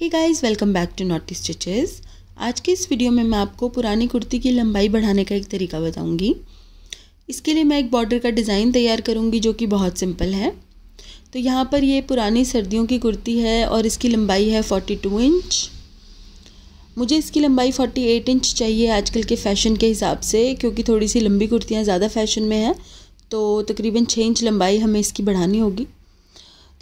he guys welcome back to knot stitches आज की इस वीडियो में मैं आपको पुरानी कुर्ती की लंबाई बढ़ाने का एक तरीका बताऊंगी इसके लिए मैं एक बॉर्डर का डिज़ाइन तैयार करूंगी जो कि बहुत सिंपल है तो यहाँ पर ये पुरानी सर्दियों की कुर्ती है और इसकी लंबाई है 42 इंच मुझे इसकी लंबाई 48 इंच चाहिए आजकल के फ़ैशन के हिसाब से क्योंकि थोड़ी सी लंबी कुर्तियाँ ज़्यादा फैशन में हैं तो तकरीबन छः इंच लंबाई हमें इसकी बढ़ानी होगी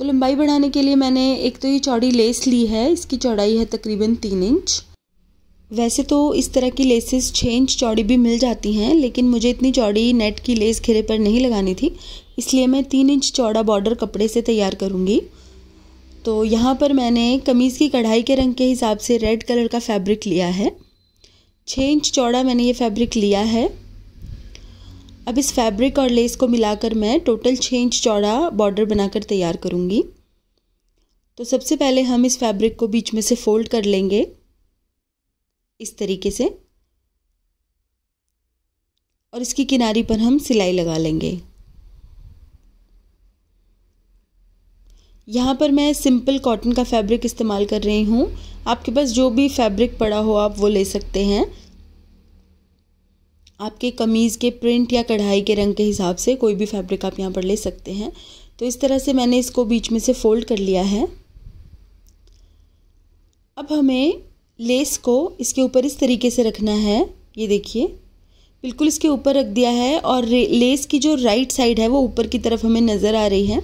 तो लंबाई बढ़ाने के लिए मैंने एक तो ये चौड़ी लेस ली है इसकी चौड़ाई है तकरीबन तीन इंच वैसे तो इस तरह की लेसेस छः इंच चौड़ी भी मिल जाती हैं लेकिन मुझे इतनी चौड़ी नेट की लेस घेरे पर नहीं लगानी थी इसलिए मैं तीन इंच चौड़ा बॉर्डर कपड़े से तैयार करूँगी तो यहाँ पर मैंने कमीज़ की कढ़ाई के रंग के हिसाब से रेड कलर का फैब्रिक लिया है छः इंच चौड़ा मैंने ये फैब्रिक लिया है अब इस फैब्रिक और लेस को मिलाकर मैं टोटल छः इंच चौड़ा बॉर्डर बनाकर तैयार करूँगी तो सबसे पहले हम इस फैब्रिक को बीच में से फोल्ड कर लेंगे इस तरीके से और इसकी किनारी पर हम सिलाई लगा लेंगे यहाँ पर मैं सिंपल कॉटन का फैब्रिक इस्तेमाल कर रही हूँ आपके पास जो भी फैब्रिक पड़ा हो आप वो ले सकते हैं आपके कमीज़ के प्रिंट या कढ़ाई के रंग के हिसाब से कोई भी फैब्रिक आप यहाँ पर ले सकते हैं तो इस तरह से मैंने इसको बीच में से फोल्ड कर लिया है अब हमें लेस को इसके ऊपर इस तरीके से रखना है ये देखिए बिल्कुल इसके ऊपर रख दिया है और लेस की जो राइट साइड है वो ऊपर की तरफ हमें नज़र आ रही है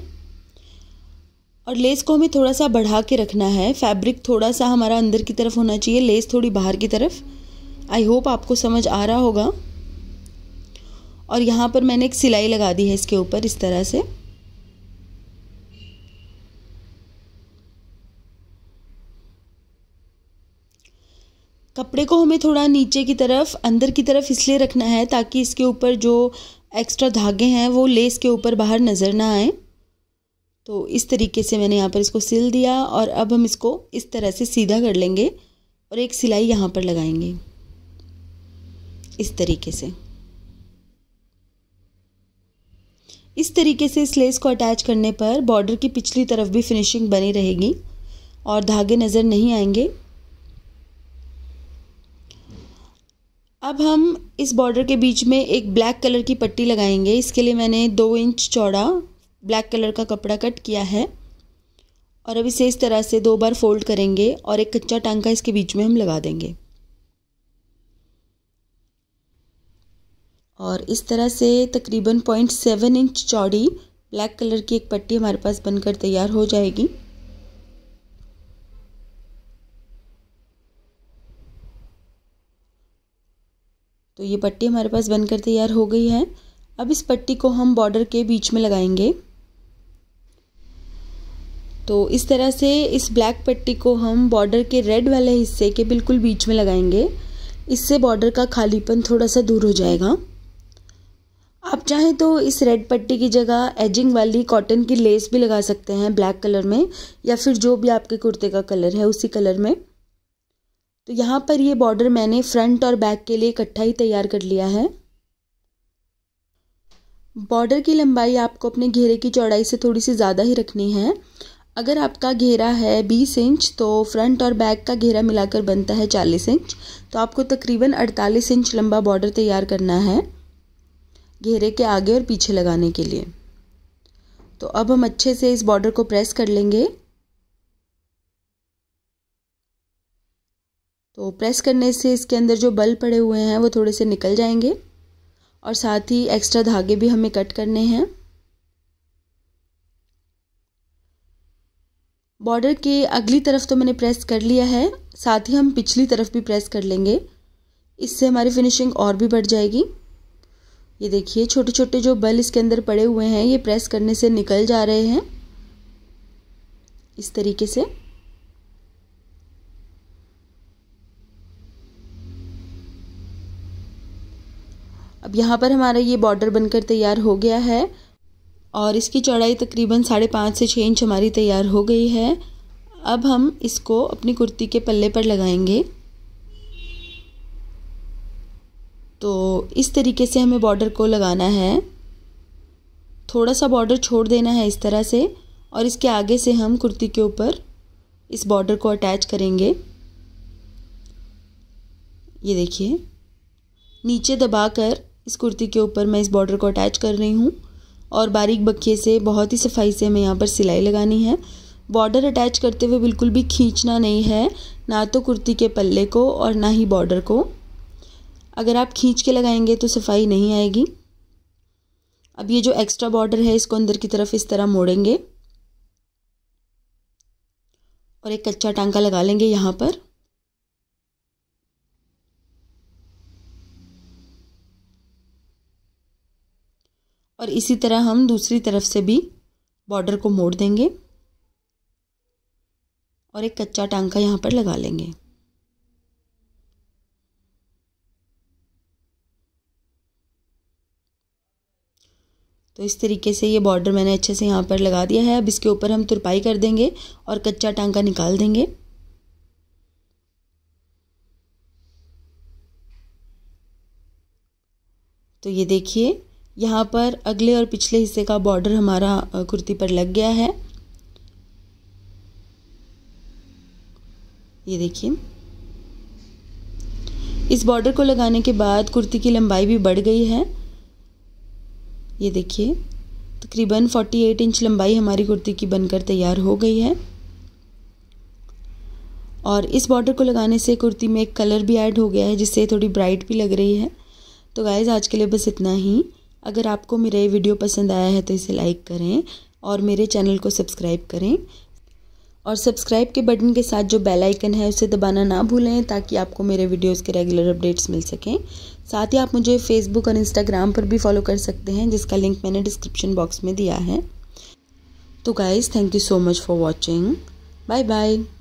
और लेस को हमें थोड़ा सा बढ़ा के रखना है फैब्रिक थोड़ा सा हमारा अंदर की तरफ होना चाहिए लेस थोड़ी बाहर की तरफ आई होप आपको समझ आ रहा होगा और यहाँ पर मैंने एक सिलाई लगा दी है इसके ऊपर इस तरह से कपड़े को हमें थोड़ा नीचे की तरफ अंदर की तरफ इसलिए रखना है ताकि इसके ऊपर जो एक्स्ट्रा धागे हैं वो लेस के ऊपर बाहर नज़र ना आए तो इस तरीके से मैंने यहाँ पर इसको सिल दिया और अब हम इसको इस तरह से सीधा कर लेंगे और एक सिलाई यहाँ पर लगाएंगे इस तरीके से इस तरीके से इस लेस को अटैच करने पर बॉर्डर की पिछली तरफ भी फिनिशिंग बनी रहेगी और धागे नज़र नहीं आएंगे अब हम इस बॉर्डर के बीच में एक ब्लैक कलर की पट्टी लगाएंगे इसके लिए मैंने दो इंच चौड़ा ब्लैक कलर का कपड़ा कट किया है और अब इसे इस तरह से दो बार फोल्ड करेंगे और एक कच्चा टांका इसके बीच में हम लगा देंगे और इस तरह से तकरीबन पॉइंट सेवन इंच चौड़ी ब्लैक कलर की एक पट्टी हमारे पास बनकर तैयार हो जाएगी तो ये पट्टी हमारे पास बनकर तैयार हो गई है अब इस पट्टी को हम बॉर्डर के बीच में लगाएंगे तो इस तरह से इस ब्लैक पट्टी को हम बॉर्डर के रेड वाले हिस्से के बिल्कुल बीच में लगाएंगे इससे बॉर्डर का खालीपन थोड़ा सा दूर हो जाएगा आप चाहें तो इस रेड पट्टी की जगह एजिंग वाली कॉटन की लेस भी लगा सकते हैं ब्लैक कलर में या फिर जो भी आपके कुर्ते का कलर है उसी कलर में तो यहाँ पर ये बॉर्डर मैंने फ्रंट और बैक के लिए इकट्ठा ही तैयार कर लिया है बॉर्डर की लंबाई आपको अपने घेरे की चौड़ाई से थोड़ी सी ज़्यादा ही रखनी है अगर आपका घेरा है बीस इंच तो फ्रंट और बैक का घेरा मिलाकर बनता है चालीस इंच तो आपको तकरीबन अड़तालीस इंच लंबा बॉर्डर तैयार करना है घेरे के आगे और पीछे लगाने के लिए तो अब हम अच्छे से इस बॉर्डर को प्रेस कर लेंगे तो प्रेस करने से इसके अंदर जो बल पड़े हुए हैं वो थोड़े से निकल जाएंगे और साथ ही एक्स्ट्रा धागे भी हमें कट करने हैं बॉर्डर के अगली तरफ तो मैंने प्रेस कर लिया है साथ ही हम पिछली तरफ भी प्रेस कर लेंगे इससे हमारी फिनिशिंग और भी बढ़ जाएगी ये देखिए छोटे छोटे जो बल इसके अंदर पड़े हुए हैं ये प्रेस करने से निकल जा रहे हैं इस तरीके से अब यहाँ पर हमारा ये बॉर्डर बनकर तैयार हो गया है और इसकी चौड़ाई तकरीबन साढ़े पाँच से छः इंच हमारी तैयार हो गई है अब हम इसको अपनी कुर्ती के पल्ले पर लगाएंगे तो इस तरीके से हमें बॉर्डर को लगाना है थोड़ा सा बॉर्डर छोड़ देना है इस तरह से और इसके आगे से हम कुर्ती के ऊपर इस बॉर्डर को अटैच करेंगे ये देखिए नीचे दबाकर इस कुर्ती के ऊपर मैं इस बॉर्डर को अटैच कर रही हूँ और बारीक बक्खे से बहुत ही सफाई से हमें यहाँ पर सिलाई लगानी है बॉर्डर अटैच करते हुए बिल्कुल भी खींचना नहीं है ना तो कुर्ती के पल्ले को और ना ही बॉर्डर को अगर आप खींच के लगाएंगे तो सफाई नहीं आएगी अब ये जो एक्स्ट्रा बॉर्डर है इसको अंदर की तरफ इस तरह मोड़ेंगे और एक कच्चा टांका लगा लेंगे यहाँ पर और इसी तरह हम दूसरी तरफ से भी बॉर्डर को मोड़ देंगे और एक कच्चा टांका यहाँ पर लगा लेंगे तो इस तरीके से ये बॉर्डर मैंने अच्छे से यहाँ पर लगा दिया है अब इसके ऊपर हम तुरपाई कर देंगे और कच्चा टांका निकाल देंगे तो ये देखिए यहाँ पर अगले और पिछले हिस्से का बॉर्डर हमारा कुर्ती पर लग गया है ये देखिए इस बॉर्डर को लगाने के बाद कुर्ती की लंबाई भी बढ़ गई है ये देखिए तकरीबन 48 इंच लंबाई हमारी कुर्ती की बनकर तैयार हो गई है और इस बॉर्डर को लगाने से कुर्ती में एक कलर भी ऐड हो गया है जिससे थोड़ी ब्राइट भी लग रही है तो गाइज़ आज के लिए बस इतना ही अगर आपको मेरा ये वीडियो पसंद आया है तो इसे लाइक करें और मेरे चैनल को सब्सक्राइब करें और सब्सक्राइब के बटन के साथ जो बेल आइकन है उसे दबाना ना भूलें ताकि आपको मेरे वीडियोस के रेगुलर अपडेट्स मिल सकें साथ ही आप मुझे फेसबुक और इंस्टाग्राम पर भी फॉलो कर सकते हैं जिसका लिंक मैंने डिस्क्रिप्शन बॉक्स में दिया है तो guys thank you so much for watching bye bye